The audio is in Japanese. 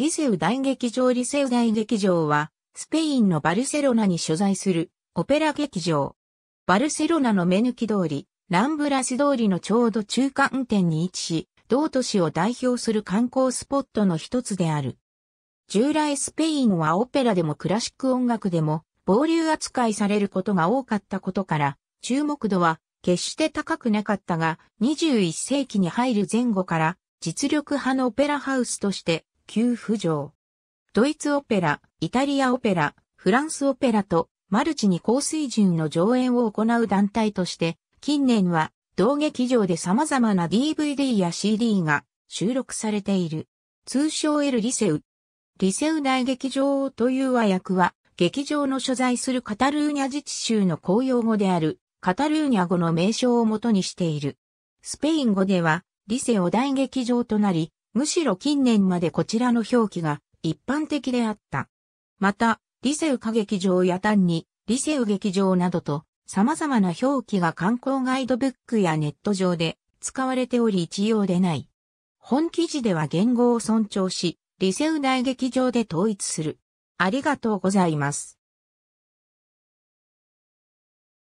リセウ大劇場リセウ大劇場は、スペインのバルセロナに所在するオペラ劇場。バルセロナの目抜き通り、ランブラス通りのちょうど中間点に位置し、同都市を代表する観光スポットの一つである。従来スペインはオペラでもクラシック音楽でも、傍流扱いされることが多かったことから、注目度は決して高くなかったが、21世紀に入る前後から、実力派のオペラハウスとして旧浮上。ドイツオペラ、イタリアオペラ、フランスオペラとマルチに高水準の上演を行う団体として、近年は同劇場で様々な DVD や CD が収録されている。通称エルリセウ。リセウ大劇場という和訳は、劇場の所在するカタルーニャ自治州の公用語である、カタルーニャ語の名称をもとにしている。スペイン語では、リセオ大劇場となり、むしろ近年までこちらの表記が一般的であった。また、リセウ歌劇場や単にリセウ劇場などと様々な表記が観光ガイドブックやネット上で使われており一様でない。本記事では言語を尊重し、リセウ大劇場で統一する。ありがとうございます。